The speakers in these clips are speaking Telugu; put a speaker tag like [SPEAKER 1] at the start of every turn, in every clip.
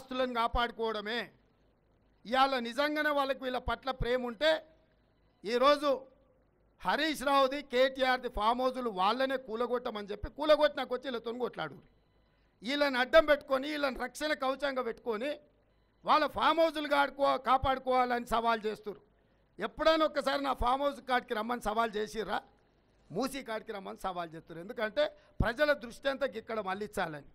[SPEAKER 1] ఆస్తులను కాపాడుకోవడమే ఇవాళ నిజంగానే వాళ్ళకి వీళ్ళ పట్ల ప్రేమ ఉంటే ఈరోజు హరీష్ రావుది కేటీఆర్ది ఫామ్ హౌజులు వాళ్ళనే కూలగొట్టమని చెప్పి కూలగొట్టి నాకు వచ్చి వీళ్ళతో కొట్లాడు వీళ్ళని అడ్డం పెట్టుకొని వీళ్ళని రక్షణ కవచంగా పెట్టుకొని వాళ్ళ ఫామ్ హౌజులు కాడుకో కాపాడుకోవాలని సవాల్ చేస్తారు ఎప్పుడైనా ఒక్కసారి నా ఫామ్ హౌస్ కాడికి రమ్మని సవాల్ చేసిర్రా మూసీ కాడికి రమ్మని సవాల్ చేస్తారు ఎందుకంటే ప్రజల దృష్టి అంతా ఇక్కడ మళ్ళించాలని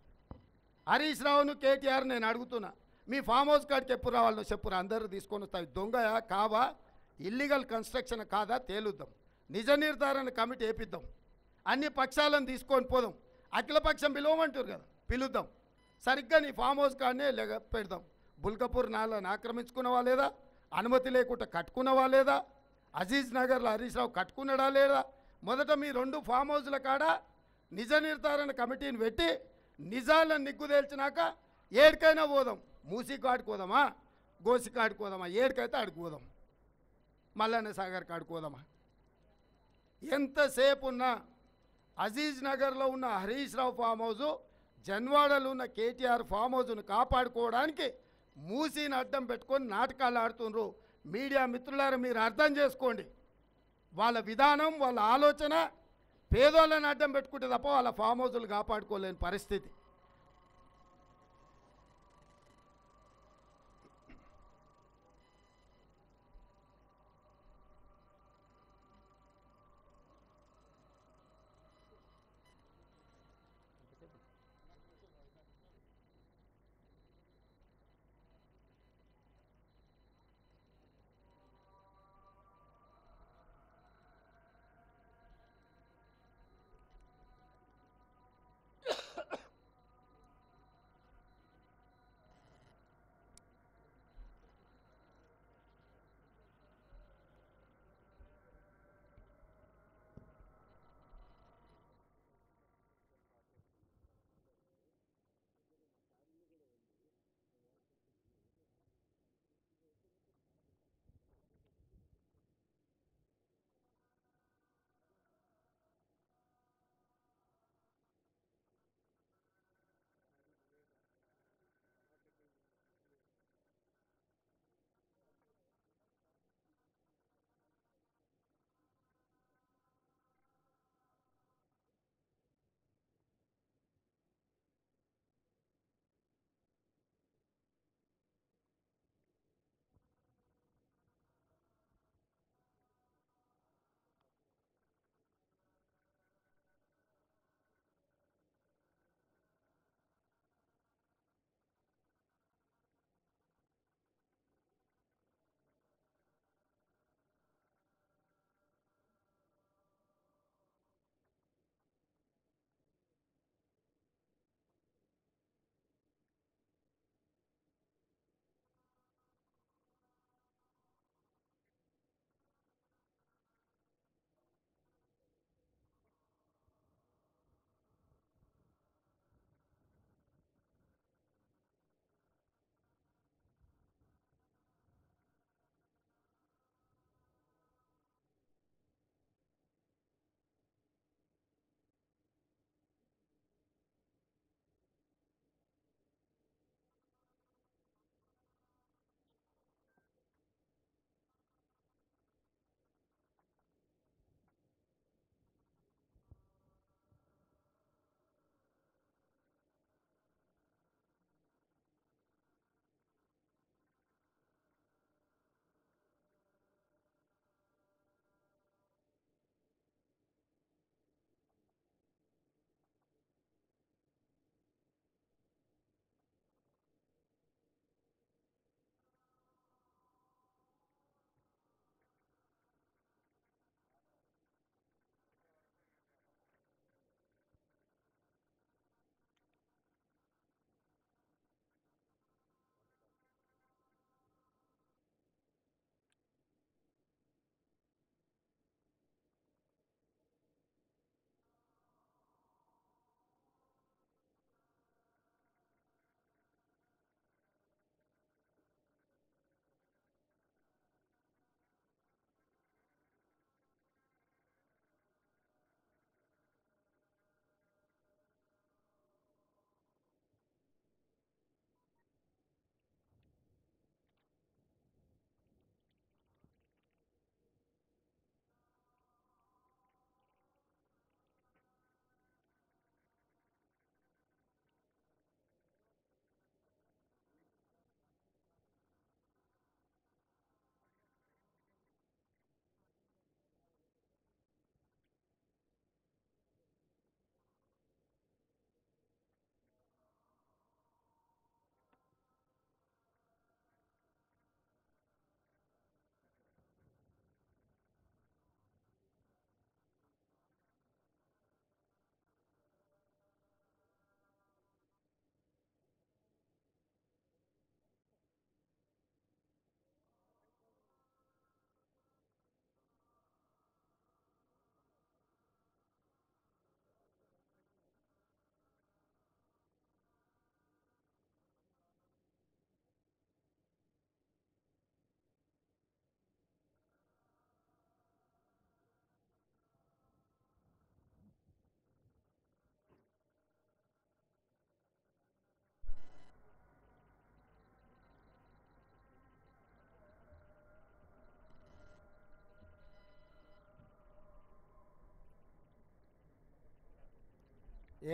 [SPEAKER 1] హరీష్ రావును కేటీఆర్ నేను అడుగుతున్నా మీ ఫామ్ హౌస్ కాడికి ఎప్పుడు రావాలో చెప్పురా అందరూ తీసుకొని వస్తాయి దొంగ కావా ఇల్లీగల్ కన్స్ట్రక్షన్ కాదా తేలుద్దాం నిజ నిర్ధారణ కమిటీ వేపిద్దాం అన్ని పక్షాలను తీసుకొని పోదాం అఖిలపక్షం పిలవమంటారు కదా పిలుద్దాం సరిగ్గా నీ ఫామ్ హౌస్ కార్డునే లేక పెడదాం బుల్కపూర్ నాలను ఆక్రమించుకున్నవా లేదా అనుమతి లేకుండా కట్టుకున్నవా లేదా అజీజ్ నగర్లో హరీష్ రావు కట్టుకున్నాడా లేదా మొదట మీ రెండు ఫామ్ హౌస్ల కాడ నిజ నిర్ధారణ కమిటీని పెట్టి నిజాలను నిగ్గుదేల్చినాక ఏడికైనా పోదాం మూసి కాడుకోదామా గోసి కాడుకోదామా ఏడికైతే ఆడుకోదాం మల్లన్న సాగర్ కాడుకోదామా ఎంతసేపు ఉన్న అజీజ్ నగర్లో ఉన్న హరీష్ రావు ఫామ్ హౌజు జన్వాడలో ఉన్న కేటీఆర్ ఫామ్ హౌజును కాపాడుకోవడానికి మూసీని అడ్డం పెట్టుకొని నాటకాలు ఆడుతుండ్రు మీడియా మిత్రులారా మీరు అర్థం చేసుకోండి వాళ్ళ విధానం వాళ్ళ ఆలోచన పేదోళ్ళని అడ్డం పెట్టుకుంటే తప్ప వాళ్ళ ఫామ్ హౌజులు కాపాడుకోలేని పరిస్థితి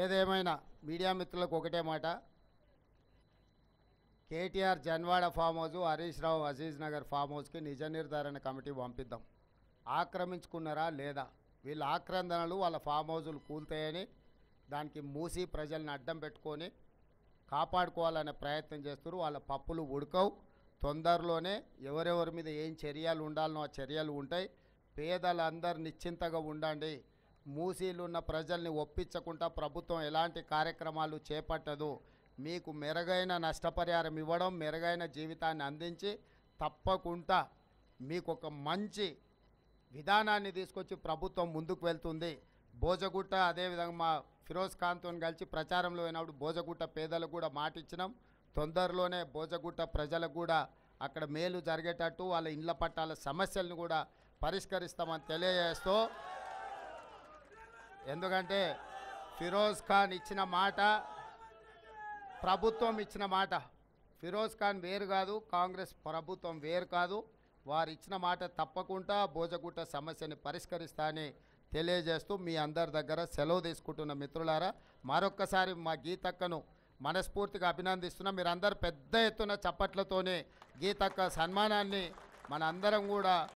[SPEAKER 1] ఏదేమైనా మీడియా మిత్రులకు ఒకటే మాట KTR Janwada farm house Harish Rao Aziz Nagar farm హౌస్కి నిజ నిర్ధారణ కమిటీ పంపిద్దాం ఆక్రమించుకున్నారా లేదా వీళ్ళ ఆక్రందనలు వాళ్ళ ఫామ్ హౌజులు కూల్తాయని దానికి మూసి ప్రజల్ని అడ్డం పెట్టుకొని కాపాడుకోవాలనే ప్రయత్నం చేస్తున్నారు వాళ్ళ పప్పులు ఉడకవు తొందరలోనే ఎవరెవరి మీద ఏం చర్యలు ఉండాలనో ఆ చర్యలు ఉంటాయి పేదలందరు నిశ్చింతగా ఉండండి మూసీలున్న ప్రజల్ని ఒప్పించకుండా ప్రభుత్వం ఎలాంటి కార్యక్రమాలు చేపట్టదు మీకు మెరుగైన నష్టపరిహారం ఇవ్వడం మెరుగైన జీవితాన్ని అందించి తప్పకుండా మీకు ఒక మంచి విధానాన్ని తీసుకొచ్చి ప్రభుత్వం ముందుకు వెళ్తుంది భోజగుట్ట అదేవిధంగా మా ఫిరోజ్ ఖాన్తో కలిసి ప్రచారంలో అయినప్పుడు భోజగుట్ట పేదలకు కూడా మాటిచ్చినాం తొందరలోనే భోజగుట్ట ప్రజలకు కూడా అక్కడ మేలు జరిగేటట్టు వాళ్ళ ఇండ్ల పట్టాల సమస్యలను కూడా పరిష్కరిస్తామని తెలియజేస్తూ ఎందుకంటే ఫిరోజ్ ఖాన్ ఇచ్చిన మాట ప్రభుత్వం ఇచ్చిన మాట ఫిరోజ్ ఖాన్ వేరు కాదు కాంగ్రెస్ ప్రభుత్వం వేరు కాదు వారు ఇచ్చిన మాట తప్పకుండా భోజగుట్ట సమస్యని పరిష్కరిస్తా అని తెలియజేస్తూ మీ అందరి దగ్గర సెలవు తీసుకుంటున్న మిత్రులారా మరొక్కసారి మా గీతక్కను మనస్ఫూర్తిగా అభినందిస్తున్నా మీరందరూ పెద్ద ఎత్తున చప్పట్లతోనే గీతక్క సన్మానాన్ని మనందరం కూడా